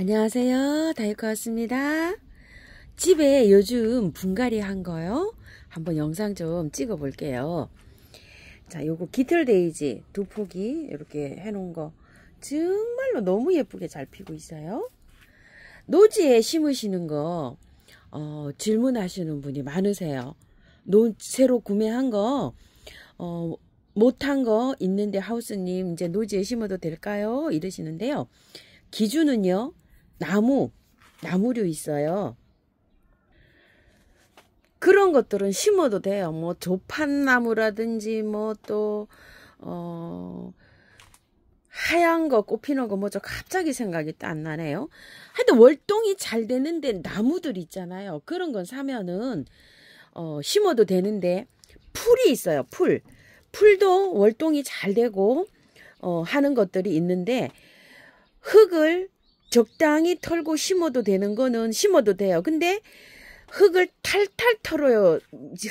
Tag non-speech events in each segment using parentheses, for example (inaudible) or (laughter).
안녕하세요. 다이코였습니다. 집에 요즘 분갈이 한 거요. 한번 영상 좀 찍어 볼게요. 자, 요거 깃털데이지 두 포기 이렇게 해놓은 거 정말로 너무 예쁘게 잘 피고 있어요. 노지에 심으시는 거 어, 질문하시는 분이 많으세요. 노, 새로 구매한 거 어, 못 한 거 있는데 하우스님 이제 노지에 심어도 될까요? 이러시는데요. 기준은요. 나무, 나무류 있어요. 그런 것들은 심어도 돼요. 뭐 조판나무라든지 뭐또 어, 하얀 거 꽃피는 거 뭐죠? 갑자기 생각이 또안 나네요. 하여튼 월동이 잘 되는데 나무들 있잖아요. 그런 건 사면은 어, 심어도 되는데 풀이 있어요. 풀. 풀도 월동이 잘 되고 어, 하는 것들이 있는데 흙을 적당히 털고 심어도 되는 거는 심어도 돼요. 근데 흙을 탈탈 털어요.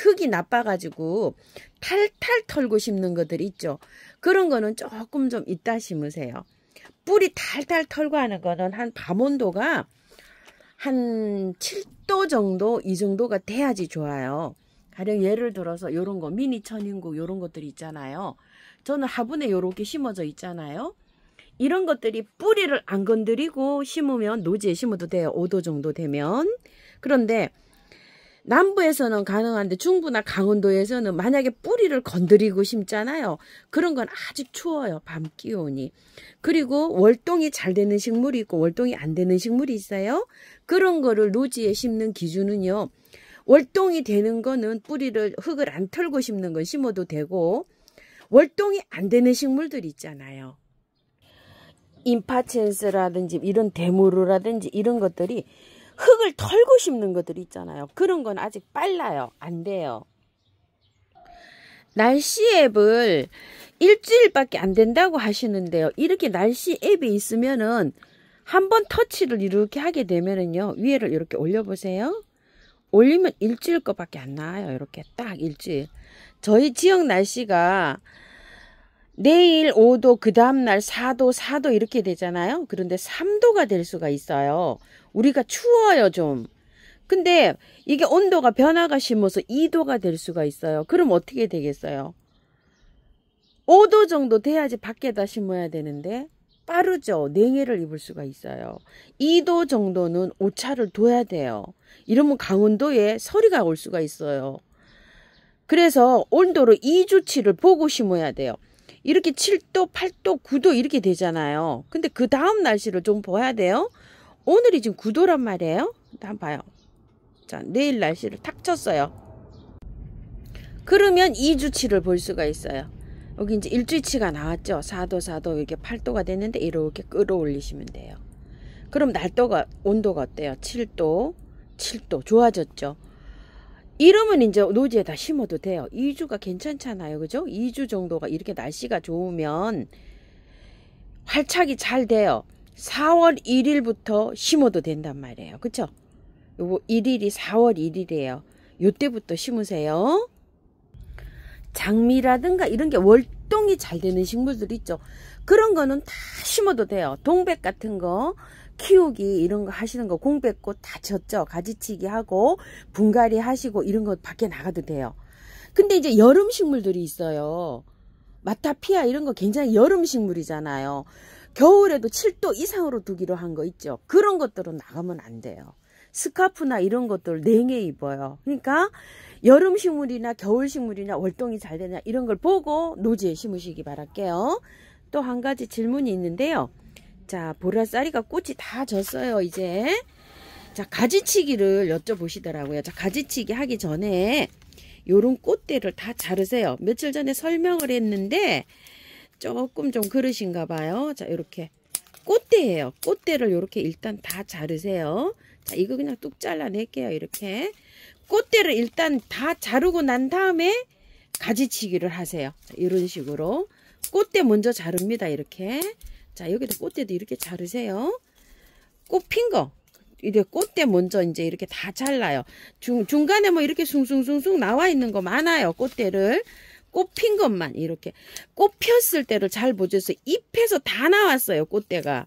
흙이 나빠가지고 탈탈 털고 심는 것들 있죠. 그런 거는 조금 좀 있다 심으세요. 뿌리 탈탈 털고 하는 거는 한 밤 온도가 한 7도 정도 이 정도가 돼야지 좋아요. 가령 예를 들어서 이런 거 미니 천인국 이런 것들 있잖아요. 저는 화분에 요렇게 심어져 있잖아요. 이런 것들이 뿌리를 안 건드리고 심으면 노지에 심어도 돼요. 5도 정도 되면. 그런데 남부에서는 가능한데 중부나 강원도에서는 만약에 뿌리를 건드리고 심잖아요. 그런 건아주 추워요. 밤 기온이. 그리고 월동이 잘 되는 식물이 있고 월동이 안 되는 식물이 있어요. 그런 거를 노지에 심는 기준은요. 월동이 되는 거는 뿌리를 흙을 안 털고 심는 건 심어도 되고 월동이 안 되는 식물들 있잖아요. 임파첸스라든지 이런 데무르라든지 이런 것들이 흙을 털고 심는 것들 있잖아요. 그런 건 아직 빨라요. 안 돼요. 날씨 앱을 일주일밖에 안 된다고 하시는데요. 이렇게 날씨 앱이 있으면은 한 번 터치를 이렇게 하게 되면은요. 위에를 이렇게 올려보세요. 올리면 일주일 거밖에 안 나와요. 이렇게 딱 일주일. 저희 지역 날씨가 내일 5도, 그 다음날 4도, 4도 이렇게 되잖아요. 그런데 3도가 될 수가 있어요. 우리가 추워요, 좀. 근데 이게 온도가 변화가 심어서 2도가 될 수가 있어요. 그럼 어떻게 되겠어요? 5도 정도 돼야지 밖에다 심어야 되는데 빠르죠. 냉해를 입을 수가 있어요. 2도 정도는 오차를 둬야 돼요. 이러면 강원도에 서리가 올 수가 있어요. 그래서 온도로 2주치를 보고 심어야 돼요. 이렇게 7도, 8도, 9도 이렇게 되잖아요. 근데 그 다음 날씨를 좀 봐야 돼요. 오늘이 지금 9도란 말이에요. 한번 봐요. 자, 내일 날씨를 탁 쳤어요. 그러면 2주치를 볼 수가 있어요. 여기 이제 일주치가 나왔죠. 4도, 4도, 이렇게 8도가 됐는데 이렇게 끌어올리시면 돼요. 그럼 날도가, 온도가 어때요? 7도, 7도. 좋아졌죠. 이러면 이제 노지에다 심어도 돼요. 2주가 괜찮잖아요. 그죠? 2주 정도가 이렇게 날씨가 좋으면 활착이 잘 돼요. 4월 1일부터 심어도 된단 말이에요. 그쵸? 요거 1일이 4월 1일이에요. 요때부터 심으세요. 장미라든가 이런 게 월동이 잘 되는 식물들 있죠. 그런 거는 다 심어도 돼요. 동백 같은 거, 키우기 이런 거 하시는 거공 뺏고 다 졌죠. 가지치기 하고 분갈이 하시고 이런 거 밖에 나가도 돼요. 근데 이제 여름 식물들이 있어요. 마타피아 이런 거 굉장히 여름 식물이잖아요. 겨울에도 7도 이상으로 두기로 한 거 있죠. 그런 것들은 나가면 안 돼요. 스카프나 이런 것들 냉해 입어요. 그러니까 여름 식물이나 겨울 식물이나 월동이 잘 되냐 이런 걸 보고 노지에 심으시기 바랄게요. 또 한 가지 질문이 있는데요. 자 보라싸리가 꽃이 다 졌어요 이제 자 가지치기를 여쭤보시더라고요 자 가지치기 하기 전에 요런 꽃대를 다 자르세요 며칠 전에 설명을 했는데 조금 좀그러신가 봐요 자 이렇게 꽃대예요 꽃대를 이렇게 일단 다 자르세요 자 이거 그냥 뚝 잘라낼게요 이렇게 꽃대를 일단 다 자르고 난 다음에 가지치기를 하세요 이런 식으로 꽃대 먼저 자릅니다 이렇게 자, 여기도 꽃대도 이렇게 자르세요. 꽃핀 거. 이렇게 꽃대 먼저 이제 이렇게 다 잘라요. 중, 중간에 뭐 이렇게 숭숭숭숭 나와 있는 거 많아요. 꽃대를. 꽃핀 것만 이렇게. 꽃 폈을 때를 잘 보셔서 잎에서 다 나왔어요. 꽃대가.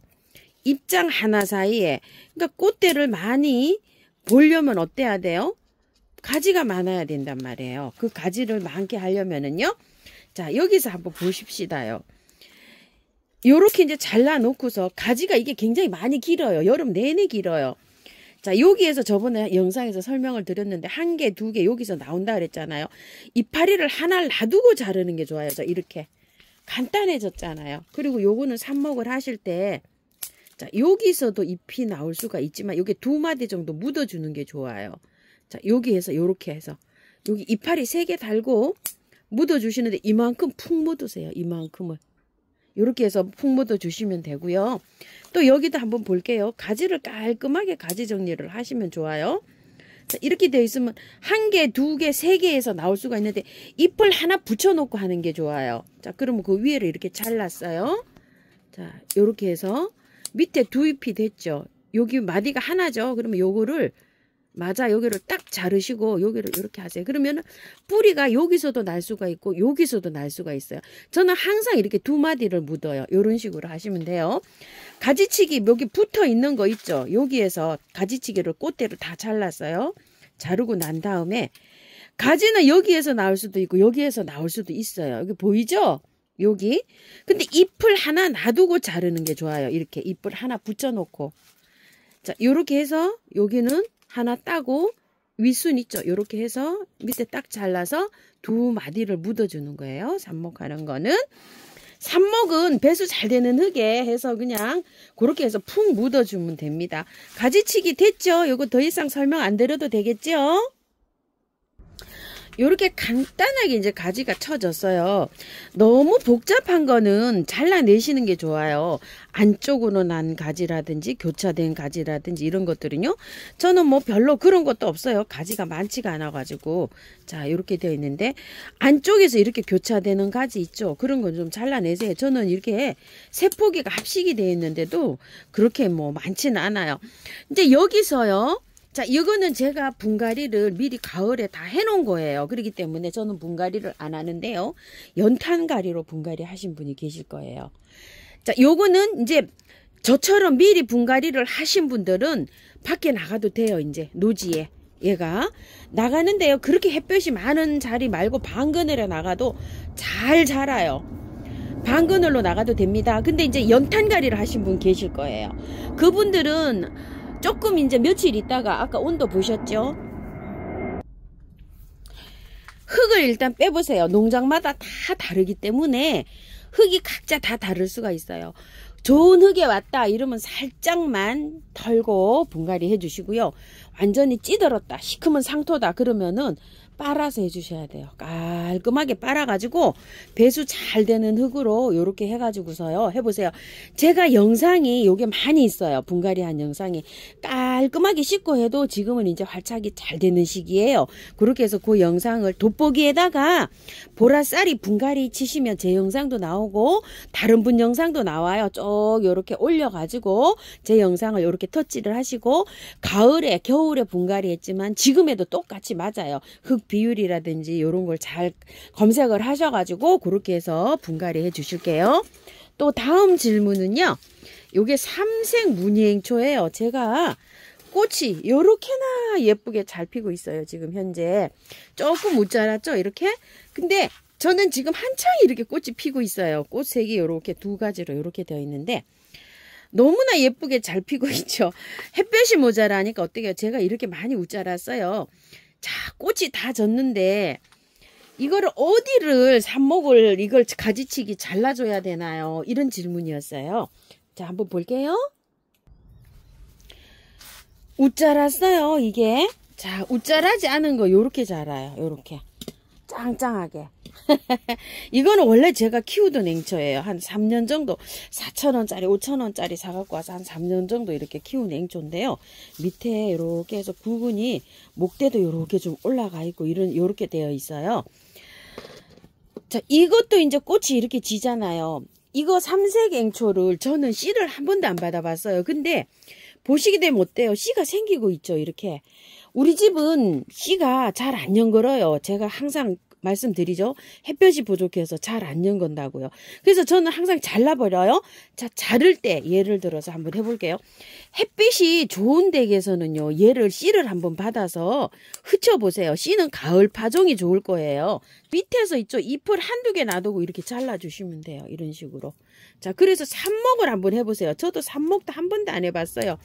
입장 하나 사이에. 그러니까 꽃대를 많이 보려면 어때야 돼요? 가지가 많아야 된단 말이에요. 그 가지를 많게 하려면은요. 자, 여기서 한번 보십시다요. 요렇게 이제 잘라놓고서 가지가 이게 굉장히 많이 길어요. 여름 내내 길어요. 자 여기에서 저번에 영상에서 설명을 드렸는데 한 개, 두 개 여기서 나온다 그랬잖아요. 이파리를 하나 놔두고 자르는 게 좋아요. 자 이렇게 간단해졌잖아요. 그리고 요거는 삽목을 하실 때 자, 여기서도 잎이 나올 수가 있지만 여기 두 마디 정도 묻어주는 게 좋아요. 자, 여기에서 요렇게 해서 여기 이파리 세 개 달고 묻어주시는데 이만큼 푹 묻으세요. 이만큼을. 이렇게 해서 풍부도 주시면 되고요. 또 여기도 한번 볼게요. 가지를 깔끔하게 가지 정리를 하시면 좋아요. 자, 이렇게 되어 있으면 한 개, 두 개, 세 개에서 나올 수가 있는데 잎을 하나 붙여놓고 하는 게 좋아요. 자, 그러면 그 위에를 이렇게 잘랐어요. 자, 이렇게 해서 밑에 두 잎이 됐죠. 여기 마디가 하나죠. 그러면 요거를 맞아 여기를 딱 자르시고 여기를 이렇게 하세요. 그러면 뿌리가 여기서도 날 수가 있고 여기서도 날 수가 있어요. 저는 항상 이렇게 두 마디를 묻어요. 이런 식으로 하시면 돼요. 가지치기 여기 붙어 있는 거 있죠. 여기에서 가지치기를 꽃대를다 잘랐어요. 자르고 난 다음에 가지는 여기에서 나올 수도 있고 여기에서 나올 수도 있어요. 여기 보이죠? 여기. 근데 잎을 하나 놔두고 자르는 게 좋아요. 이렇게 잎을 하나 붙여놓고. 자, 요렇게 해서 여기는 하나 따고 윗순 있죠. 이렇게 해서 밑에 딱 잘라서 두 마디를 묻어주는 거예요. 삽목하는 거는. 삽목은 배수 잘 되는 흙에 해서 그냥 그렇게 해서 푹 묻어주면 됩니다. 가지치기 됐죠? 이거 더 이상 설명 안 드려도 되겠죠? 이렇게 간단하게 이제 가지가 쳐졌어요. 너무 복잡한 거는 잘라내시는 게 좋아요. 안쪽으로 난 가지라든지 교차된 가지라든지 이런 것들은요. 저는 뭐 별로 그런 것도 없어요. 가지가 많지가 않아가지고 자 이렇게 되어 있는데 안쪽에서 이렇게 교차되는 가지 있죠. 그런 건 좀 잘라내세요. 저는 이렇게 세 포기가 합식이 되어 있는데도 그렇게 뭐 많지는 않아요. 이제 여기서요. 자, 이거는 제가 분갈이를 미리 가을에 다 해놓은 거예요. 그렇기 때문에 저는 분갈이를 안 하는데요. 연탄가리로 분갈이 하신 분이 계실 거예요. 자, 요거는 이제 저처럼 미리 분갈이를 하신 분들은 밖에 나가도 돼요. 이제 노지에. 얘가 나가는데요. 그렇게 햇볕이 많은 자리 말고 방그늘에 나가도 잘 자라요. 방그늘로 나가도 됩니다. 근데 이제 연탄가리를 하신 분 계실 거예요. 그분들은 조금 이제 며칠 있다가 아까 온도 보셨죠? 흙을 일단 빼보세요. 농장마다 다 다르기 때문에 흙이 각자 다 다를 수가 있어요. 좋은 흙에 왔다 이러면 살짝만 털고 분갈이 해주시고요. 완전히 찌들었다. 시큼은 상토다. 그러면은 빨아서 해주셔야 돼요. 깔끔하게 빨아가지고 배수 잘 되는 흙으로 이렇게 해가지고서요. 해보세요. 제가 영상이 요게 많이 있어요. 분갈이한 영상이 깔끔하게 씻고 해도 지금은 이제 활착이 잘 되는 시기예요. 그렇게 해서 그 영상을 돋보기에다가 보라쌀이 분갈이 치시면 제 영상도 나오고 다른 분 영상도 나와요. 쭉 요렇게 올려가지고 제 영상을 요렇게 터치를 하시고 가을에 겨울 겨울에 분갈이했지만 지금에도 똑같이 맞아요. 흙 비율이라든지 이런 걸 잘 검색을 하셔가지고 그렇게 해서 분갈이해 주실게요. 또 다음 질문은요. 요게 삼색 무늬행초예요. 제가 꽃이 이렇게나 예쁘게 잘 피고 있어요. 지금 현재. 조금 못 자랐죠? 이렇게? 근데 저는 지금 한창 이렇게 꽃이 피고 있어요. 꽃색이 이렇게 두 가지로 이렇게 되어 있는데 너무나 예쁘게 잘 피고 있죠. (laughs) 햇볕이 모자라니까 어떻게 요 제가 이렇게 많이 웃자랐어요 자, 꽃이 다 졌는데 이거를 어디를 삽목을 이걸 가지치기 잘라줘야 되나요? 이런 질문이었어요. 자, 한번 볼게요. 웃자랐어요, 이게. 자, 웃자라지 않은 거 요렇게 자라요. 요렇게. 짱짱하게. (laughs) 이거는 원래 제가 키우던 앵초예요. 한 3년 정도 4천원짜리 5천원짜리 사갖고 와서 한 3년 정도 이렇게 키운 앵초인데요. 밑에 이렇게 해서 구근이 목대도 이렇게 좀 올라가 있고 이런 이렇게 되어 있어요. 자 이것도 이제 꽃이 이렇게 지잖아요. 이거 삼색 앵초를 저는 씨를 한 번도 안 받아봤어요. 근데 보시게 되면 어때요? 씨가 생기고 있죠. 이렇게. 우리 집은 씨가 잘 안 연걸어요. 제가 항상 말씀드리죠. 햇볕이 부족해서 잘 안 연건다고요. 그래서 저는 항상 잘라버려요. 자, 자를 때 예를 들어서 한번 해볼게요. 햇빛이 좋은 댁에서는요. 얘를 씨를 한번 받아서 흩쳐보세요. 씨는 가을 파종이 좋을 거예요. 밑에서 있죠. 잎을 한두 개 놔두고 이렇게 잘라주시면 돼요. 이런 식으로. 자 그래서 삽목을 한번 해보세요 저도 삽목도 한 번도 안 해봤어요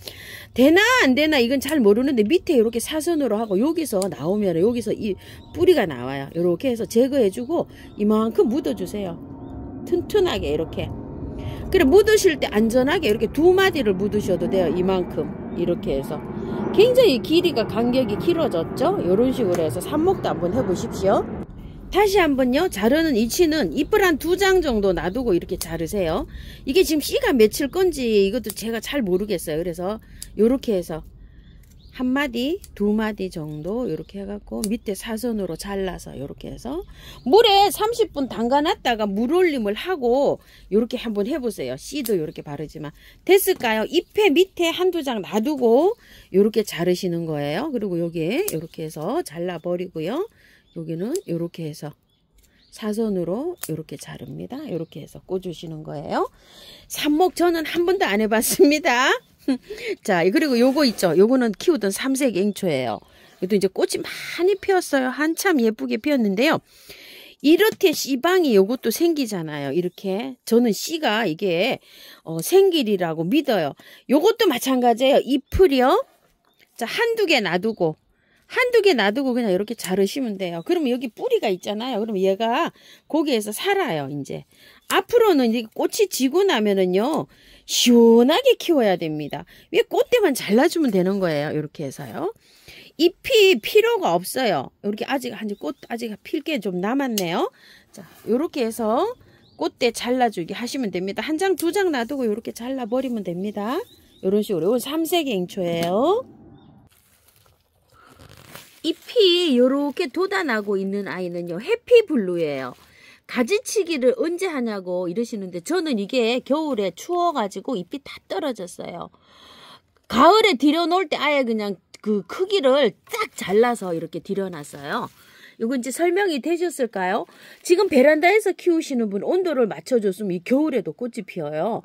되나 안 되나 이건 잘 모르는데 밑에 이렇게 사선으로 하고 여기서 나오면 여기서 이 뿌리가 나와요 이렇게 해서 제거해주고 이만큼 묻어주세요 튼튼하게 이렇게 그래 묻으실 때 안전하게 이렇게 두 마디를 묻으셔도 돼요 이만큼 이렇게 해서 굉장히 길이가 간격이 길어졌죠 이런 식으로 해서 삽목도 한번 해보십시오 다시 한번요 자르는 위치는 이을한 두 장 정도 놔두고 이렇게 자르세요 이게 지금 씨가 맺힐 건지 이것도 제가 잘 모르겠어요 그래서 이렇게 해서 한 마디 두 마디 정도 이렇게 해갖고 밑에 사선으로 잘라서 이렇게 해서 물에 30분 담가놨다가 물 올림을 하고 이렇게 한번 해보세요 씨도 이렇게 바르지만 됐을까요 잎에 밑에 한두 장 놔두고 이렇게 자르시는 거예요 그리고 여기에 이렇게 해서 잘라버리고요 여기는 이렇게 해서 사선으로 이렇게 자릅니다. 이렇게 해서 꽂으시는 거예요. 삽목 저는 한 번도 안 해봤습니다. (laughs) 자 그리고 요거 있죠. 요거는 키우던 삼색 앵초예요. 이것도 이제 꽃이 많이 피었어요. 한참 예쁘게 피었는데요. 이렇게 씨방이 요것도 생기잖아요. 이렇게 저는 씨가 이게 어, 생길이라고 믿어요. 요것도 마찬가지예요. 잎을요. 자 한 두 개 놔두고 한두 개 놔두고 그냥 이렇게 자르시면 돼요. 그러면 여기 뿌리가 있잖아요. 그럼 얘가 거기에서 살아요. 이제 앞으로는 이제 꽃이 지고 나면은요. 시원하게 키워야 됩니다. 왜 꽃대만 잘라주면 되는 거예요. 이렇게 해서요. 잎이 필요가 없어요. 이렇게 아직 한꽃 아직 필 게 좀 남았네요. 자, 이렇게 해서 꽃대 잘라주기 하시면 됩니다. 한 장, 두 장 놔두고 이렇게 잘라버리면 됩니다. 이런 식으로. 이건 3색앵초예요 잎이 이렇게 돋아나고 있는 아이는요. 해피블루예요. 가지치기를 언제 하냐고 이러시는데 저는 이게 겨울에 추워가지고 잎이 다 떨어졌어요. 가을에 들여놓을 때 아예 그냥 그 크기를 쫙 잘라서 이렇게 들여놨어요. 이건 이제 설명이 되셨을까요? 지금 베란다에서 키우시는 분 온도를 맞춰줬으면 이 겨울에도 꽃이 피어요.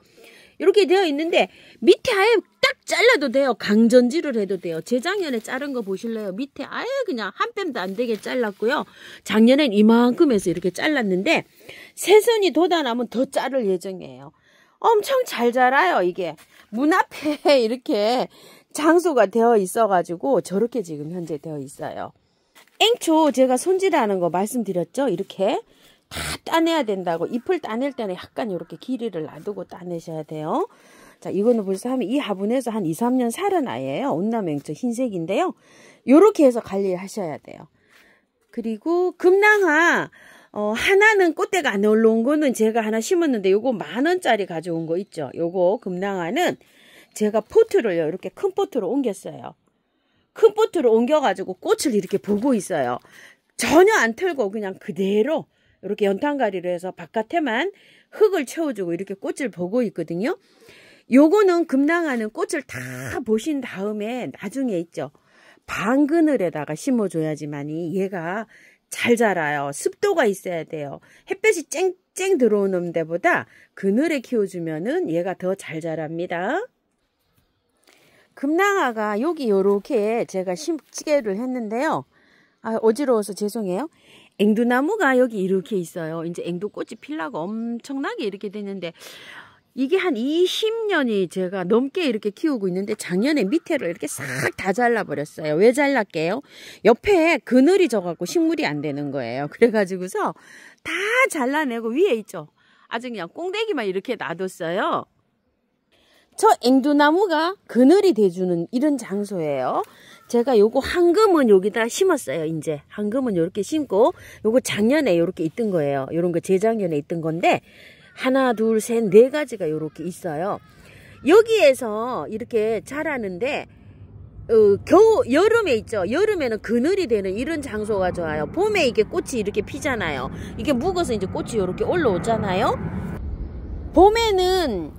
이렇게 되어 있는데 밑에 아예 딱 잘라도 돼요. 강전지를 해도 돼요. 재작년에 자른 거 보실래요? 밑에 아예 그냥 한 뺨도 안 되게 잘랐고요. 작년엔 이만큼 해서 이렇게 잘랐는데 새순이 돋아나면 더 자를 예정이에요. 엄청 잘 자라요. 이게 문 앞에 (laughs) 이렇게 장소가 되어 있어가지고 저렇게 지금 현재 되어 있어요. 앵초 제가 손질하는 거 말씀드렸죠? 이렇게 다 따내야 된다고 잎을 따낼 때는 약간 이렇게 길이를 놔두고 따내셔야 돼요. 자, 이거는 벌써 하면 이 화분에서 한 2, 3년 살은 아이예요. 온나맹초 흰색인데요. 요렇게 해서 관리 하셔야 돼요. 그리고 금낭아 어, 하나는 꽃대가 안 올라온 거는 제가 하나 심었는데 요거 만원짜리 가져온 거 있죠. 요거 금낭아는 제가 포트를요. 이렇게 큰 포트로 옮겼어요. 큰 포트로 옮겨가지고 꽃을 이렇게 보고 있어요. 전혀 안 털고 그냥 그대로 이렇게 연탄가리로 해서 바깥에만 흙을 채워주고 이렇게 꽃을 보고 있거든요. 요거는 금낭하는 꽃을 다 보신 다음에 나중에 있죠. 방그늘에다가 심어줘야지만이 얘가 잘 자라요. 습도가 있어야 돼요. 햇볕이 쨍쨍 들어오는 데보다 그늘에 키워주면은 얘가 더 잘 자랍니다. 금낭아가 여기 요렇게 제가 심지게를 했는데요. 아, 어지러워서 죄송해요. 앵두나무가 여기 이렇게 있어요. 이제 앵두꽃이 필라고 엄청나게 이렇게 됐는데 이게 한 20년이 제가 넘게 이렇게 키우고 있는데 작년에 밑에로 이렇게 싹 다 잘라버렸어요. 왜 잘랐게요? 옆에 그늘이 져갖고 식물이 안 되는 거예요. 그래가지고서 다 잘라내고 위에 있죠. 아주 그냥 꽁대기만 이렇게 놔뒀어요. 저 앵두나무가 그늘이 돼주는 이런 장소예요. 제가 요거 황금은 여기다 심었어요. 이제 황금은 요렇게 심고 요거 작년에 요렇게 있던 거예요. 요런 거 재작년에 있던 건데 하나 둘셋네 가지가 요렇게 있어요. 여기에서 이렇게 자라는데 어, 겨우 여름에 있죠 여름에는 그늘이 되는 이런 장소가 좋아요 봄에 이게 꽃이 이렇게 피잖아요 이게 묵어서 이제 꽃이 요렇게 올라오잖아요 봄에는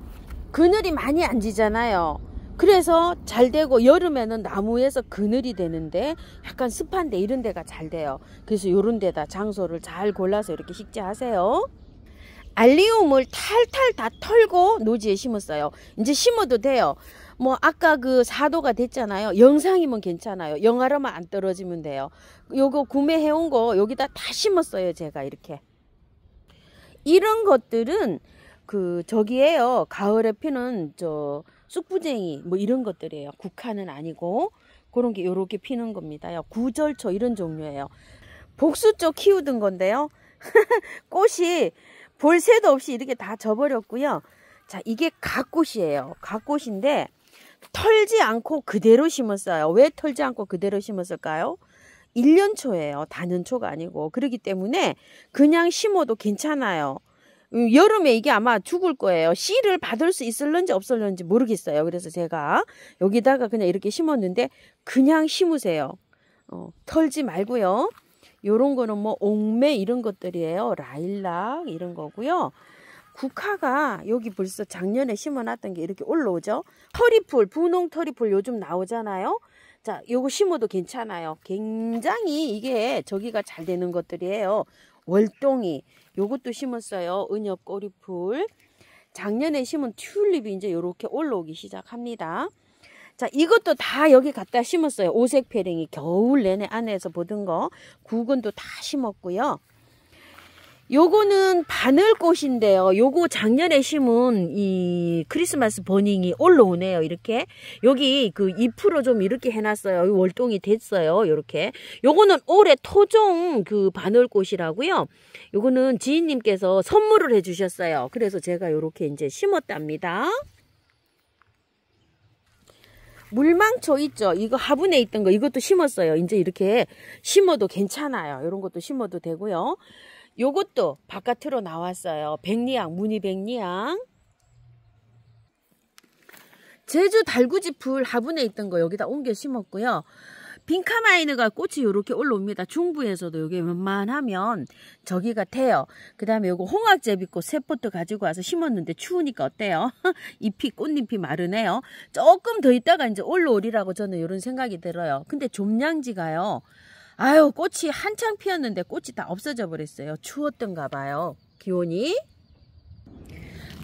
그늘이 많이 안 지잖아요 그래서 잘 되고 여름에는 나무에서 그늘이 되는데 약간 습한데 이런 데가 잘 돼요. 그래서 이런 데다 장소를 잘 골라서 이렇게 식재하세요. 알리움을 탈탈 다 털고 노지에 심었어요. 이제 심어도 돼요. 뭐 아까 그 4도가 됐잖아요. 영상이면 괜찮아요. 영화로만안 떨어지면 돼요. 요거 구매해온 거 여기다 다 심었어요. 제가 이렇게. 이런 것들은 그 저기에요. 가을에 피는 저 쑥부쟁이 뭐 이런 것들이에요. 국화는 아니고 그런 게요렇게 피는 겁니다. 구절초 이런 종류예요. 복수초 키우던 건데요. (laughs) 꽃이 볼 새도 없이 이렇게 다 져버렸고요. 자 이게 갓꽃이에요. 갓꽃인데 털지 않고 그대로 심었어요. 왜 털지 않고 그대로 심었을까요? 1년초예요. 단연초가 아니고. 그렇기 때문에 그냥 심어도 괜찮아요. 음, 여름에 이게 아마 죽을 거예요. 씨를 받을 수 있을런지 없을런지 모르겠어요. 그래서 제가 여기다가 그냥 이렇게 심었는데 그냥 심으세요. 어, 털지 말고요. 요런 거는 뭐 옥매 이런 것들이에요. 라일락 이런 거고요. 국화가 여기 벌써 작년에 심어놨던 게 이렇게 올라오죠. 터리풀, 분홍 터리풀 요즘 나오잖아요. 자, 요거 심어도 괜찮아요. 굉장히 이게 저기가 잘 되는 것들이에요. 월동이. 요것도 심었어요. 은엽 꼬리풀. 작년에 심은 튤립이 이제 요렇게 올라오기 시작합니다. 자, 이것도 다 여기 갖다 심었어요. 오색 페랭이 겨울 내내 안에서 보던 거. 구근도 다 심었고요. 요거는 바늘꽃인데요. 요거 작년에 심은 이 크리스마스 버닝이 올라오네요. 이렇게. 여기 그 잎으로 좀 이렇게 해놨어요. 월동이 됐어요. 요렇게 요거는 올해 토종 그 바늘꽃이라고요. 요거는 지인님께서 선물을 해주셨어요. 그래서 제가 요렇게 이제 심었답니다. 물망초 있죠? 이거 화분에 있던 거 이것도 심었어요. 이제 이렇게 심어도 괜찮아요. 이런 것도 심어도 되고요. 요것도 바깥으로 나왔어요. 백리향, 무늬 백리향. 제주 달구지 풀 화분에 있던 거 여기다 옮겨 심었고요. 빈카마이너가 꽃이 이렇게 올라옵니다. 중부에서도 여기 웬만하면 저기 가아요그 다음에 요거 홍학제비꽃 세포도 가지고 와서 심었는데 추우니까 어때요? (laughs) 잎이 꽃잎이 마르네요. 조금 더 있다가 이제 올라오리라고 저는 이런 생각이 들어요. 근데 좀량지가요 아유 꽃이 한창 피었는데 꽃이 다 없어져 버렸어요. 추웠던가 봐요. 기온이.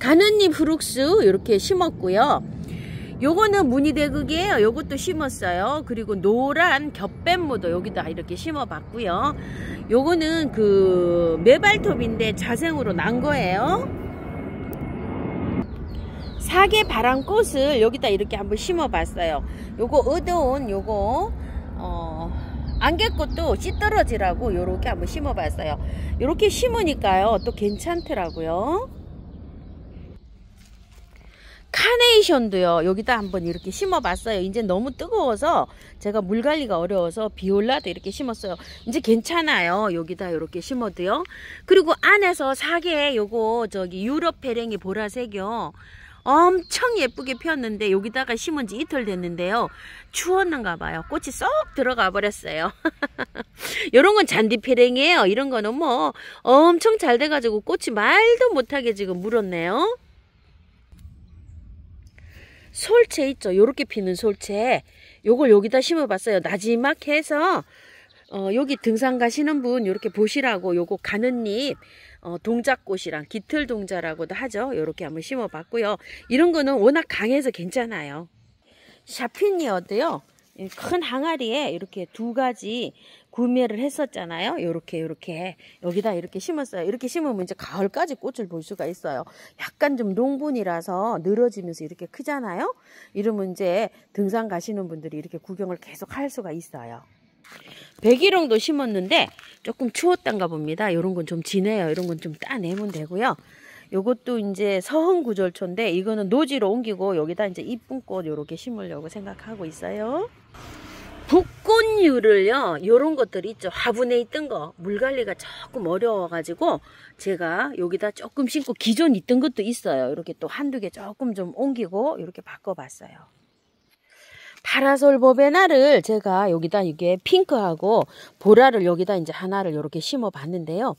가느잎 브룩스 이렇게 심었고요. 요거는 무늬대극이에요. 요것도 심었어요. 그리고 노란 겹뱀무도 여기다 이렇게 심어봤고요. 요거는 그 메발톱인데 자생으로 난 거예요. 사계 바람꽃을 여기다 이렇게 한번 심어봤어요. 요거 얻어온 요거 어 안개꽃도 씨 떨어지라고 요렇게 한번 심어봤어요 요렇게 심으니까요 또 괜찮더라고요 카네이션도요 여기다 한번 이렇게 심어봤어요 이제 너무 뜨거워서 제가 물관리가 어려워서 비올라도 이렇게 심었어요 이제 괜찮아요 여기다 이렇게 심어도요 그리고 안에서 사계 요거 저기 유럽 페랭이 보라색이요 엄청 예쁘게 피었는데 여기다가 심은 지 이틀 됐는데요. 추웠는가 봐요. 꽃이 쏙 들어가 버렸어요. 이런 (laughs) 건 잔디피랭이에요. 이런 거는 뭐 엄청 잘 돼가지고 꽃이 말도 못하게 지금 물었네요. 솔채 있죠. 요렇게 피는 솔채. 요걸 여기다 심어봤어요. 나지막해 해서 어, 여기 등산 가시는 분 이렇게 보시라고 요거 가는잎 어, 동작꽃이랑 깃틀동자라고도 하죠. 이렇게 한번 심어봤고요. 이런 거는 워낙 강해서 괜찮아요. 샤피니어드요큰 항아리에 이렇게 두 가지 구매를 했었잖아요. 이렇게 이렇게 여기다 이렇게 심었어요. 이렇게 심으면 이제 가을까지 꽃을 볼 수가 있어요. 약간 좀 농분이라서 늘어지면서 이렇게 크잖아요. 이러면 이제 등산 가시는 분들이 이렇게 구경을 계속 할 수가 있어요. 백일홍도 심었는데 조금 추웠단가 봅니다. 이런 건 좀 진해요. 이런 건 좀 따내면 되고요. 요것도 이제 서흥구절초인데 이거는 노지로 옮기고 여기다 이제 이쁜 꽃 요렇게 심으려고 생각하고 있어요. 북꽃류를요 요런 것들 있죠 화분에 있던 거 물관리가 조금 어려워 가지고 제가 여기다 조금 심고 기존 있던 것도 있어요 이렇게 또 한두 개 조금 좀 옮기고 이렇게 바꿔 봤어요 파라솔법의 나를 제가 여기다 이게 핑크하고 보라를 여기다 이제 하나를 이렇게 심어 봤는데요.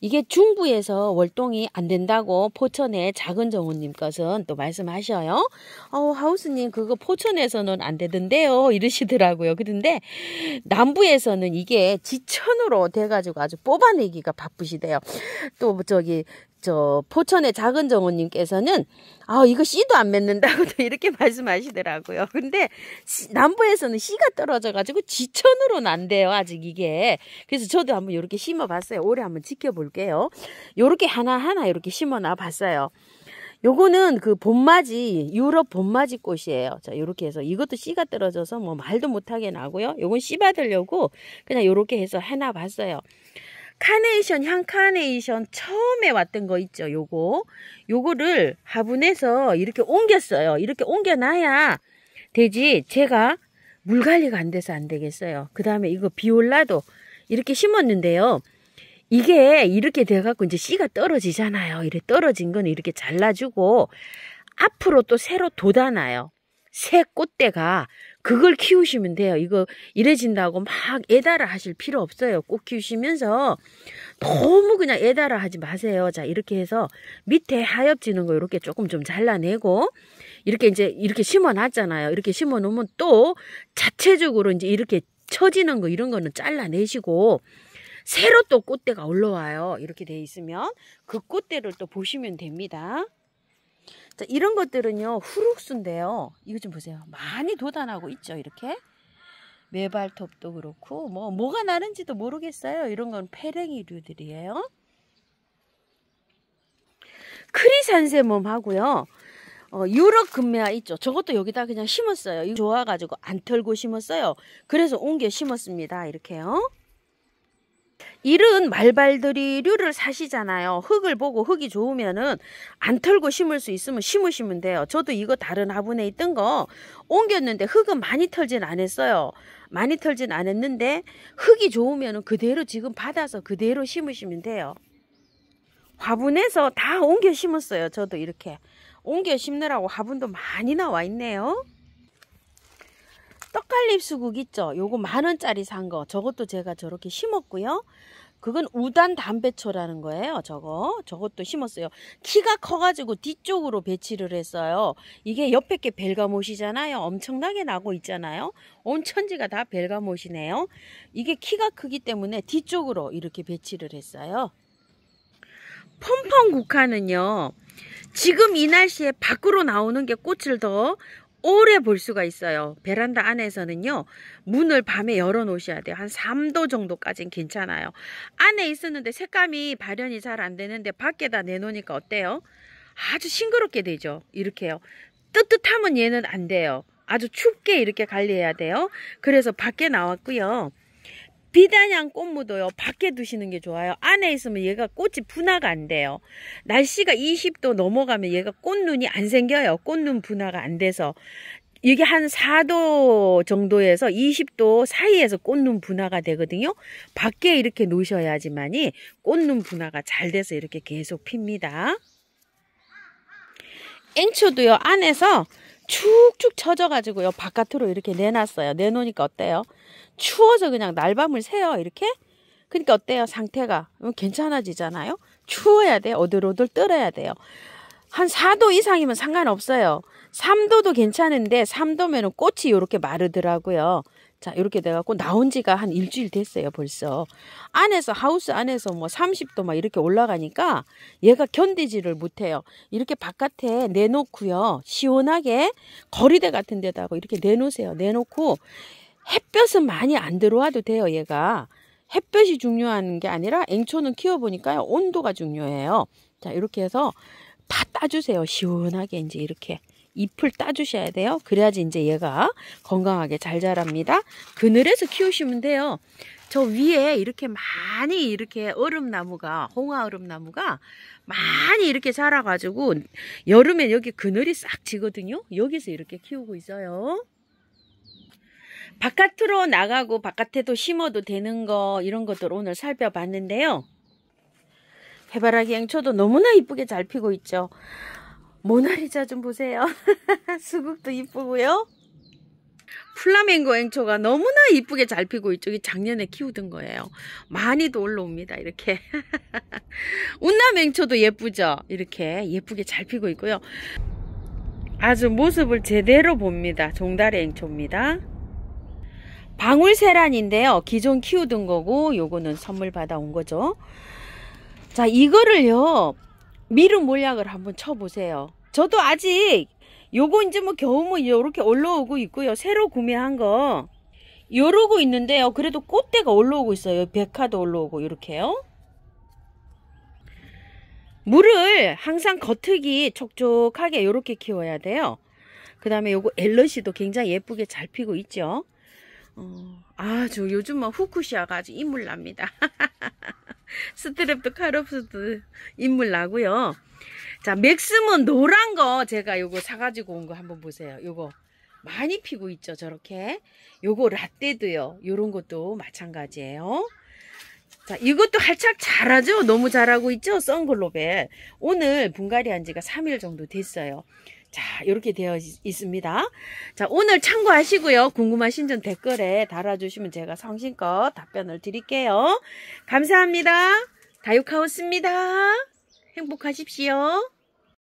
이게 중부에서 월동이 안 된다고 포천의 작은 정우님 것은 또 말씀하셔요. 어 하우스님 그거 포천에서는 안 되던데요 이러시더라고요. 그런데 남부에서는 이게 지천으로 돼가지고 아주 뽑아내기가 바쁘시대요. 또 저기 저 포천의 작은 정원님께서는아 이거 씨도 안 맺는다고 (laughs) 이렇게 말씀하시더라고요. 근데 남부에서는 씨가 떨어져가지고 지천으로 난대요 아직 이게. 그래서 저도 한번 이렇게 심어봤어요. 올해 한번 지켜볼게요. 이렇게 하나 하나 이렇게 심어놔봤어요. 요거는 그 봄맞이 유럽 봄맞이 꽃이에요. 자 요렇게 해서 이것도 씨가 떨어져서 뭐 말도 못하게 나고요. 요건 씨 받으려고 그냥 요렇게 해서 해놔봤어요. 카네이션, 향 카네이션 처음에 왔던 거 있죠. 요거. 요거를 화분에서 이렇게 옮겼어요. 이렇게 옮겨놔야 되지. 제가 물 관리가 안 돼서 안 되겠어요. 그 다음에 이거 비올라도 이렇게 심었는데요. 이게 이렇게 돼갖고 이제 씨가 떨어지잖아요. 이래 떨어진 건 이렇게 잘라주고 앞으로 또 새로 돋아나요. 새 꽃대가 그걸 키우시면 돼요. 이거 이래진다고 막 애달아 하실 필요 없어요. 꼭 키우시면서 너무 그냥 애달아 하지 마세요. 자, 이렇게 해서 밑에 하엽지는 거 이렇게 조금 좀 잘라내고 이렇게 이제 이렇게 심어 놨잖아요. 이렇게 심어 놓으면 또 자체적으로 이제 이렇게 처지는 거 이런 거는 잘라내시고 새로 또 꽃대가 올라와요. 이렇게 돼 있으면 그 꽃대를 또 보시면 됩니다. 자, 이런 것들은요, 후룩수인데요. 이거 좀 보세요. 많이 도아하고 있죠, 이렇게. 매발톱도 그렇고, 뭐, 뭐가 나는지도 모르겠어요. 이런 건 페랭이류들이에요. 크리산세몸 하고요. 어, 유럽 금매화 있죠. 저것도 여기다 그냥 심었어요. 좋아가지고 안 털고 심었어요. 그래서 옮겨 심었습니다. 이렇게요. 이른 말발들이 류를 사시잖아요. 흙을 보고 흙이 좋으면은 안 털고 심을 수 있으면 심으시면 돼요. 저도 이거 다른 화분에 있던 거 옮겼는데 흙은 많이 털진 않았어요. 많이 털진 않았는데 흙이 좋으면은 그대로 지금 받아서 그대로 심으시면 돼요. 화분에서 다 옮겨 심었어요. 저도 이렇게 옮겨 심느라고 화분도 많이 나와 있네요. 떡갈잎 수국 있죠? 요거 만원짜리 산 거. 저것도 제가 저렇게 심었고요. 그건 우단 담배초라는 거예요. 저거. 저것도 심었어요. 키가 커가지고 뒤쪽으로 배치를 했어요. 이게 옆에 게 벨가못이잖아요. 엄청나게 나고 있잖아요. 온 천지가 다 벨가못이네요. 이게 키가 크기 때문에 뒤쪽으로 이렇게 배치를 했어요. 펌펑 국화는요. 지금 이 날씨에 밖으로 나오는 게 꽃을 더 오래 볼 수가 있어요. 베란다 안에서는요. 문을 밤에 열어 놓으셔야 돼요. 한 3도 정도까진 괜찮아요. 안에 있었는데 색감이 발현이 잘 안 되는데 밖에다 내놓으니까 어때요? 아주 싱그럽게 되죠. 이렇게요. 뜨뜻하면 얘는 안 돼요. 아주 춥게 이렇게 관리해야 돼요. 그래서 밖에 나왔고요. 비단양 꽃무도요. 밖에 두시는 게 좋아요. 안에 있으면 얘가 꽃이 분화가 안 돼요. 날씨가 20도 넘어가면 얘가 꽃눈이 안 생겨요. 꽃눈 분화가 안 돼서 이게 한 4도 정도에서 20도 사이에서 꽃눈 분화가 되거든요. 밖에 이렇게 놓으셔야지만이 꽃눈 분화가 잘 돼서 이렇게 계속 핍니다. 앵초도요 안에서 축축 쳐져가지고요. 바깥으로 이렇게 내놨어요. 내놓으니까 어때요? 추워서 그냥 날밤을 새요. 이렇게? 그러니까 어때요? 상태가 괜찮아지잖아요. 추워야 돼어 오들오들 떨어야 돼요. 한 4도 이상이면 상관없어요. 3도도 괜찮은데 3도면은 꽃이 이렇게 마르더라고요. 자, 이렇게 돼갖고 나온 지가 한 일주일 됐어요, 벌써. 안에서, 하우스 안에서 뭐 30도 막 이렇게 올라가니까 얘가 견디지를 못해요. 이렇게 바깥에 내놓고요. 시원하게 거리대 같은 데다가 이렇게 내놓으세요. 내놓고 햇볕은 많이 안 들어와도 돼요, 얘가. 햇볕이 중요한 게 아니라 앵초는 키워보니까요, 온도가 중요해요. 자, 이렇게 해서 다 따주세요. 시원하게 이제 이렇게. 잎을 따주셔야 돼요. 그래야지 이제 얘가 건강하게 잘 자랍니다. 그늘에서 키우시면 돼요. 저 위에 이렇게 많이 이렇게 얼음나무가 홍화 얼음나무가 많이 이렇게 자라가지고 여름에 여기 그늘이 싹 지거든요. 여기서 이렇게 키우고 있어요. 바깥으로 나가고 바깥에도 심어도 되는 거 이런 것들 오늘 살펴봤는데요. 해바라기 양초도 너무나 이쁘게 잘 피고 있죠. 모나리자 좀 보세요. (laughs) 수국도 이쁘고요. 플라멩고 앵초가 너무나 이쁘게 잘 피고 이쪽이 작년에 키우던 거예요. 많이도 올라옵니다. 이렇게. (laughs) 운남 앵초도 예쁘죠? 이렇게 예쁘게 잘 피고 있고요. 아주 모습을 제대로 봅니다. 종다리 앵초입니다. 방울세란인데요. 기존 키우던 거고 요거는 선물 받아온 거죠. 자 이거를요. 미루 몰약을 한번 쳐보세요. 저도 아직 요거 이제 뭐 겨우 뭐 요렇게 올라오고 있고요. 새로 구매한 거 요러고 있는데요. 그래도 꽃대가 올라오고 있어요. 백화도 올라오고 이렇게요. 물을 항상 겉흙이 촉촉하게 요렇게 키워야 돼요. 그 다음에 요거 엘러시도 굉장히 예쁘게 잘 피고 있죠. 어, 아주 요즘 뭐 후쿠시아가 아주 이물납니다. (laughs) 스트랩토카롭스 인물 나고요. 자, 맥스문 노란 거 제가 요거 사가지고 온 거 한번 보세요. 요거 많이 피고 있죠. 저렇게. 요거 라떼도요. 요런 것도 마찬가지예요. 자, 이것도 활착 잘하죠? 너무 잘하고 있죠? 선글로벨. 오늘 분갈이 한 지가 3일 정도 됐어요. 자, 이렇게 되어 있습니다. 자, 오늘 참고하시고요. 궁금하신 점 댓글에 달아주시면 제가 성심껏 답변을 드릴게요. 감사합니다. 다육하우스입니다. 행복하십시오.